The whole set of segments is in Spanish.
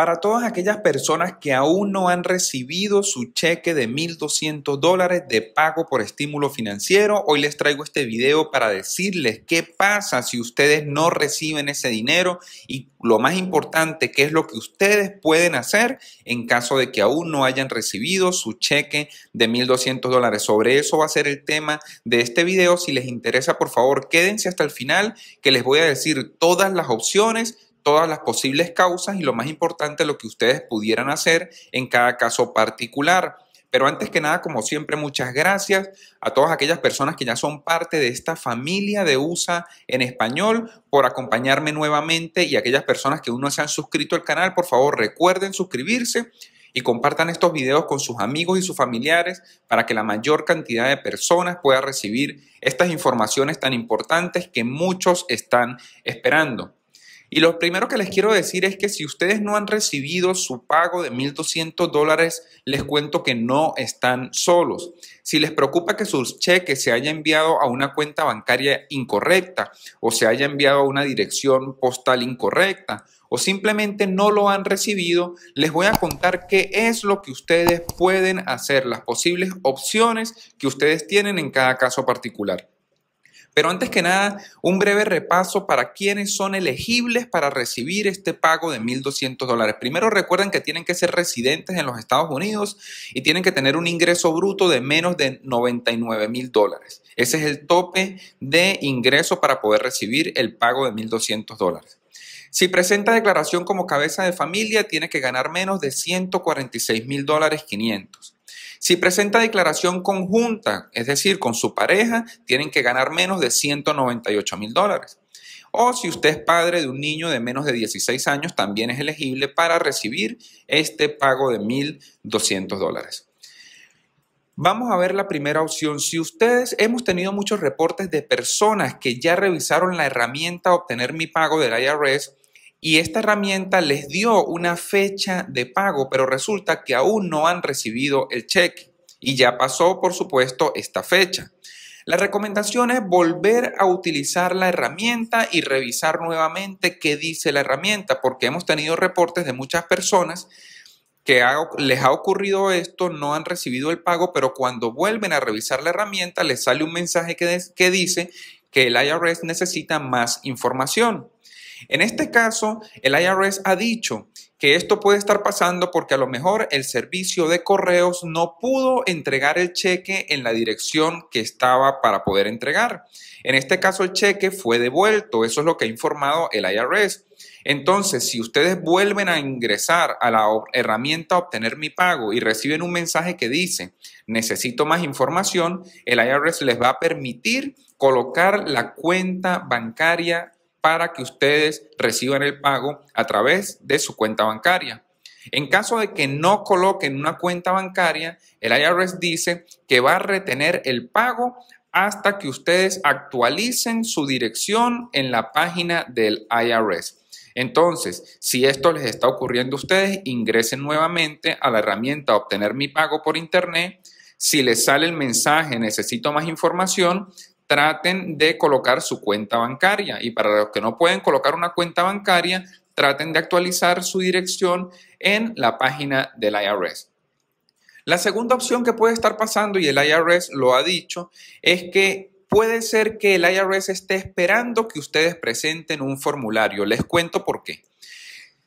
Para todas aquellas personas que aún no han recibido su cheque de 1.200 dólares de pago por estímulo financiero, hoy les traigo este video para decirles qué pasa si ustedes no reciben ese dinero y lo más importante, qué es lo que ustedes pueden hacer en caso de que aún no hayan recibido su cheque de 1.200 dólares. Sobre eso va a ser el tema de este video. Si les interesa, por favor, quédense hasta el final que les voy a decir todas las opciones todas las posibles causas y lo más importante, lo que ustedes pudieran hacer en cada caso particular. Pero antes que nada, como siempre, muchas gracias a todas aquellas personas que ya son parte de esta familia de USA en español por acompañarme nuevamente y aquellas personas que aún no se han suscrito al canal, por favor recuerden suscribirse y compartan estos videos con sus amigos y sus familiares para que la mayor cantidad de personas pueda recibir estas informaciones tan importantes que muchos están esperando. Y lo primero que les quiero decir es que si ustedes no han recibido su pago de 1.200 dólares, les cuento que no están solos. Si les preocupa que sus cheques se haya enviado a una cuenta bancaria incorrecta o se haya enviado a una dirección postal incorrecta o simplemente no lo han recibido, les voy a contar qué es lo que ustedes pueden hacer, las posibles opciones que ustedes tienen en cada caso particular. Pero antes que nada, un breve repaso para quienes son elegibles para recibir este pago de 1.200 dólares. Primero recuerden que tienen que ser residentes en los Estados Unidos y tienen que tener un ingreso bruto de menos de 99,000 dólares. Ese es el tope de ingreso para poder recibir el pago de 1.200 dólares. Si presenta declaración como cabeza de familia, tiene que ganar menos de 146,500 dólares 500. Si presenta declaración conjunta, es decir, con su pareja, tienen que ganar menos de 198 mil dólares. O si usted es padre de un niño de menos de 16 años, también es elegible para recibir este pago de 1.200 dólares. Vamos a ver la primera opción. Si ustedes hemos tenido muchos reportes de personas que ya revisaron la herramienta Obtener mi pago del IRS y esta herramienta les dio una fecha de pago, pero resulta que aún no han recibido el cheque y ya pasó, por supuesto, esta fecha. La recomendación es volver a utilizar la herramienta y revisar nuevamente qué dice la herramienta, porque hemos tenido reportes de muchas personas que les ha ocurrido esto, no han recibido el pago, pero cuando vuelven a revisar la herramienta les sale un mensaje que, que dice que el IRS necesita más información. En este caso, el IRS ha dicho que esto puede estar pasando porque a lo mejor el servicio de correos no pudo entregar el cheque en la dirección que estaba para poder entregar. En este caso, el cheque fue devuelto. Eso es lo que ha informado el IRS. Entonces, si ustedes vuelven a ingresar a la herramienta Obtener mi pago y reciben un mensaje que dice, necesito más información, el IRS les va a permitir colocar la cuenta bancaria para que ustedes reciban el pago a través de su cuenta bancaria. En caso de que no coloquen una cuenta bancaria, el IRS dice que va a retener el pago hasta que ustedes actualicen su dirección en la página del IRS. Entonces, si esto les está ocurriendo a ustedes, ingresen nuevamente a la herramienta Obtener mi pago por Internet. Si les sale el mensaje necesito más información, traten de colocar su cuenta bancaria y para los que no pueden colocar una cuenta bancaria, traten de actualizar su dirección en la página del IRS. La segunda opción que puede estar pasando, y el IRS lo ha dicho, es que puede ser que el IRS esté esperando que ustedes presenten un formulario. Les cuento por qué.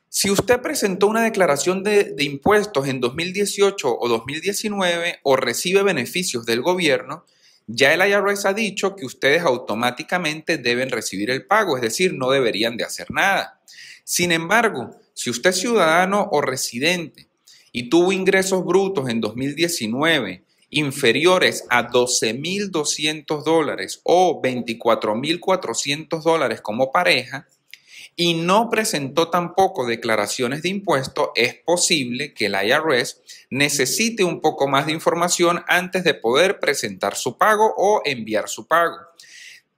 Si usted presentó una declaración de, de, impuestos en 2018 o 2019 o recibe beneficios del gobierno, ya el IRS ha dicho que ustedes automáticamente deben recibir el pago, es decir, no deberían de hacer nada. Sin embargo, si usted es ciudadano o residente y tuvo ingresos brutos en 2019 inferiores a 12.200 dólares o 24.400 dólares como pareja, y no presentó tampoco declaraciones de impuesto, es posible que el IRS necesite un poco más de información antes de poder presentar su pago o enviar su pago.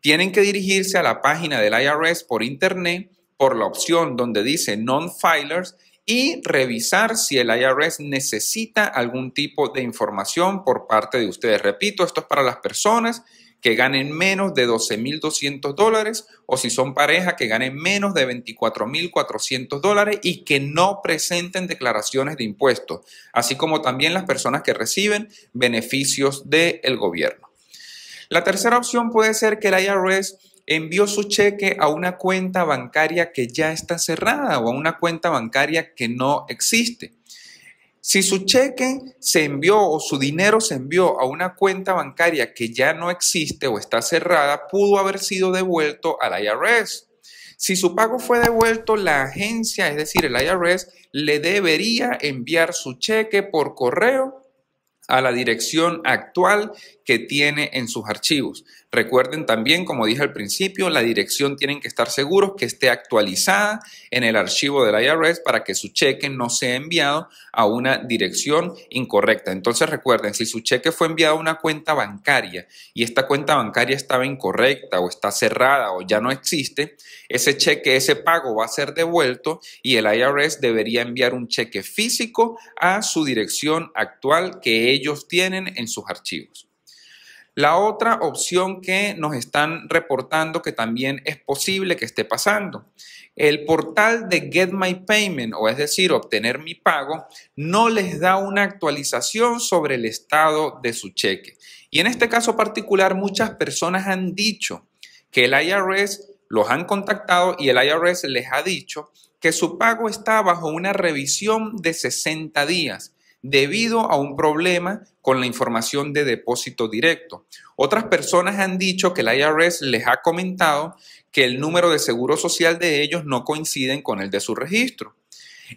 Tienen que dirigirse a la página del IRS por internet por la opción donde dice non-filers y revisar si el IRS necesita algún tipo de información por parte de ustedes. Repito, esto es para las personas que ganen menos de 12.200 dólares o si son pareja que ganen menos de 24.400 dólares y que no presenten declaraciones de impuestos, así como también las personas que reciben beneficios del gobierno. La tercera opción puede ser que el IRS envió su cheque a una cuenta bancaria que ya está cerrada o a una cuenta bancaria que no existe. Si su cheque se envió o su dinero se envió a una cuenta bancaria que ya no existe o está cerrada, pudo haber sido devuelto al IRS. Si su pago fue devuelto, la agencia, es decir, el IRS, le debería enviar su cheque por correo a la dirección actual que tiene en sus archivos. Recuerden también, como dije al principio, la dirección tienen que estar seguros que esté actualizada en el archivo del IRS para que su cheque no sea enviado a una dirección incorrecta. Entonces recuerden, si su cheque fue enviado a una cuenta bancaria y esta cuenta bancaria estaba incorrecta o está cerrada o ya no existe, ese cheque, ese pago va a ser devuelto y el IRS debería enviar un cheque físico a su dirección actual que ellos tienen en sus archivos. La otra opción que nos están reportando que también es posible que esté pasando, el portal de Get My Payment, o es decir, obtener mi pago, no les da una actualización sobre el estado de su cheque. Y en este caso particular, muchas personas han dicho que el IRS los han contactado y el IRS les ha dicho que su pago está bajo una revisión de 60 días debido a un problema con la información de depósito directo. Otras personas han dicho que la IRS les ha comentado que el número de seguro social de ellos no coinciden con el de su registro.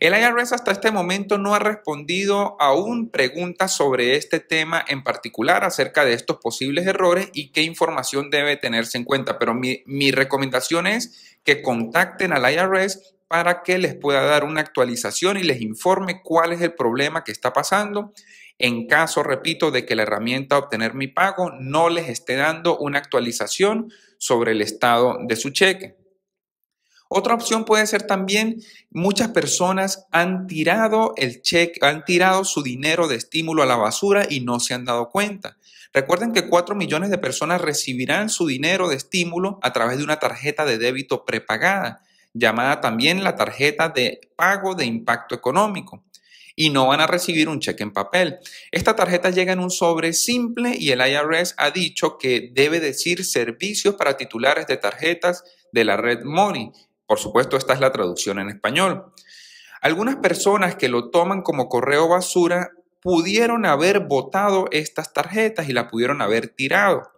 El IRS hasta este momento no ha respondido aún preguntas sobre este tema en particular acerca de estos posibles errores y qué información debe tenerse en cuenta. Pero mi, mi recomendación es que contacten al IRS para que les pueda dar una actualización y les informe cuál es el problema que está pasando. En caso, repito, de que la herramienta Obtener mi pago no les esté dando una actualización sobre el estado de su cheque. Otra opción puede ser también muchas personas han tirado el cheque, han tirado su dinero de estímulo a la basura y no se han dado cuenta. Recuerden que 4 millones de personas recibirán su dinero de estímulo a través de una tarjeta de débito prepagada llamada también la tarjeta de pago de impacto económico, y no van a recibir un cheque en papel. Esta tarjeta llega en un sobre simple y el IRS ha dicho que debe decir servicios para titulares de tarjetas de la red Money. Por supuesto, esta es la traducción en español. Algunas personas que lo toman como correo basura pudieron haber botado estas tarjetas y la pudieron haber tirado.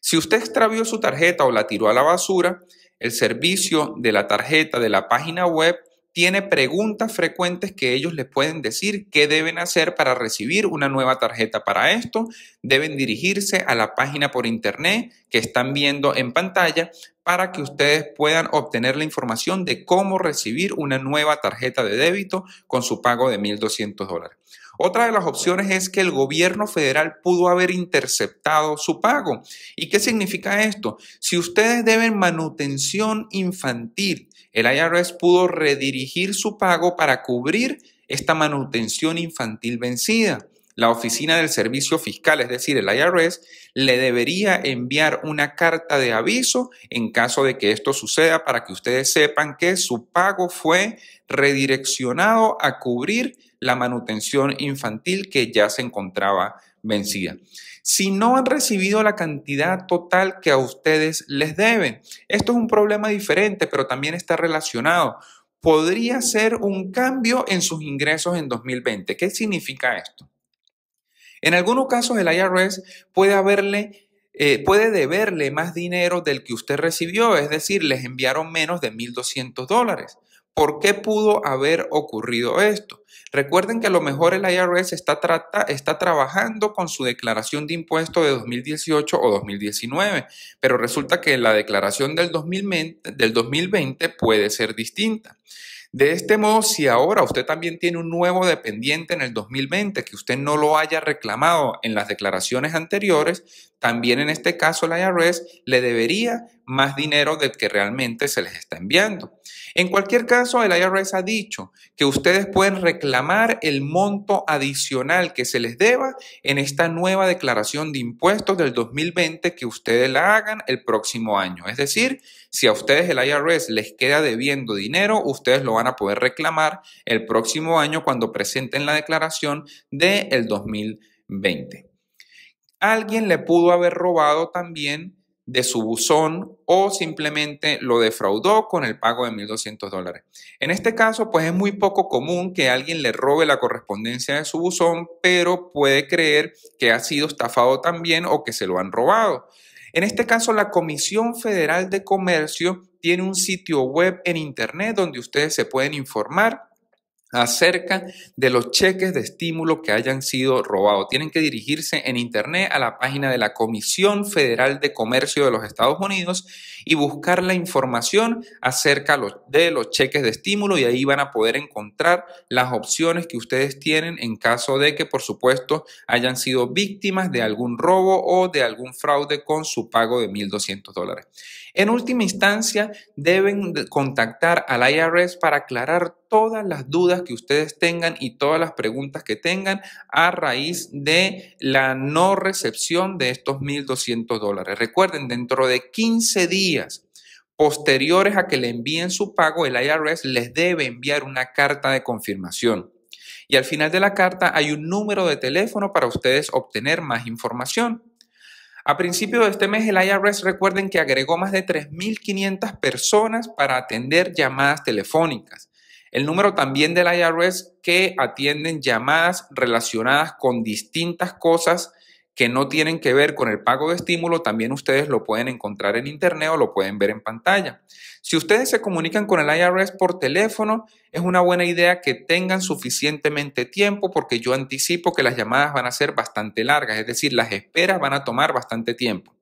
Si usted extravió su tarjeta o la tiró a la basura, el servicio de la tarjeta de la página web tiene preguntas frecuentes que ellos les pueden decir qué deben hacer para recibir una nueva tarjeta. Para esto deben dirigirse a la página por internet que están viendo en pantalla para que ustedes puedan obtener la información de cómo recibir una nueva tarjeta de débito con su pago de 1.200 dólares. Otra de las opciones es que el gobierno federal pudo haber interceptado su pago. ¿Y qué significa esto? Si ustedes deben manutención infantil, el IRS pudo redirigir su pago para cubrir esta manutención infantil vencida la Oficina del Servicio Fiscal, es decir, el IRS, le debería enviar una carta de aviso en caso de que esto suceda para que ustedes sepan que su pago fue redireccionado a cubrir la manutención infantil que ya se encontraba vencida. Si no han recibido la cantidad total que a ustedes les deben, esto es un problema diferente, pero también está relacionado podría ser un cambio en sus ingresos en 2020. ¿Qué significa esto? En algunos casos el IRS puede haberle eh, puede deberle más dinero del que usted recibió, es decir, les enviaron menos de 1.200 dólares. ¿Por qué pudo haber ocurrido esto? Recuerden que a lo mejor el IRS está, está trabajando con su declaración de impuesto de 2018 o 2019, pero resulta que la declaración del, 2020 del 2020 puede ser distinta. De este modo, si ahora usted también tiene un nuevo dependiente en el 2020 que usted no lo haya reclamado en las declaraciones anteriores, también en este caso el IRS le debería más dinero del que realmente se les está enviando. En cualquier caso, el IRS ha dicho que ustedes pueden reclamar el monto adicional que se les deba en esta nueva declaración de impuestos del 2020 que ustedes la hagan el próximo año. Es decir, si a ustedes el IRS les queda debiendo dinero, ustedes lo van a poder reclamar el próximo año cuando presenten la declaración del 2020 alguien le pudo haber robado también de su buzón o simplemente lo defraudó con el pago de 1.200 dólares. En este caso, pues es muy poco común que alguien le robe la correspondencia de su buzón, pero puede creer que ha sido estafado también o que se lo han robado. En este caso, la Comisión Federal de Comercio tiene un sitio web en Internet donde ustedes se pueden informar acerca de los cheques de estímulo que hayan sido robados. Tienen que dirigirse en Internet a la página de la Comisión Federal de Comercio de los Estados Unidos y buscar la información acerca de los cheques de estímulo y ahí van a poder encontrar las opciones que ustedes tienen en caso de que, por supuesto, hayan sido víctimas de algún robo o de algún fraude con su pago de 1.200 dólares. En última instancia, deben contactar al IRS para aclarar todas las dudas que ustedes tengan y todas las preguntas que tengan a raíz de la no recepción de estos 1.200 dólares. Recuerden, dentro de 15 días posteriores a que le envíen su pago, el IRS les debe enviar una carta de confirmación. Y al final de la carta hay un número de teléfono para ustedes obtener más información. A principio de este mes, el IRS recuerden que agregó más de 3.500 personas para atender llamadas telefónicas. El número también del IRS que atienden llamadas relacionadas con distintas cosas que no tienen que ver con el pago de estímulo, también ustedes lo pueden encontrar en internet o lo pueden ver en pantalla. Si ustedes se comunican con el IRS por teléfono, es una buena idea que tengan suficientemente tiempo porque yo anticipo que las llamadas van a ser bastante largas, es decir, las esperas van a tomar bastante tiempo.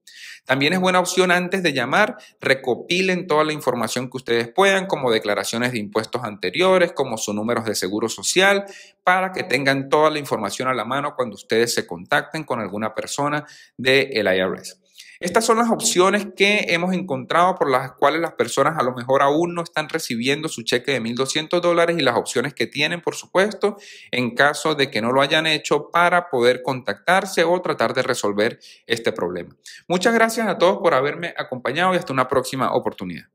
También es buena opción antes de llamar, recopilen toda la información que ustedes puedan, como declaraciones de impuestos anteriores, como sus números de seguro social, para que tengan toda la información a la mano cuando ustedes se contacten con alguna persona del IRS. Estas son las opciones que hemos encontrado por las cuales las personas a lo mejor aún no están recibiendo su cheque de 1.200 dólares y las opciones que tienen, por supuesto, en caso de que no lo hayan hecho para poder contactarse o tratar de resolver este problema. Muchas gracias a todos por haberme acompañado y hasta una próxima oportunidad.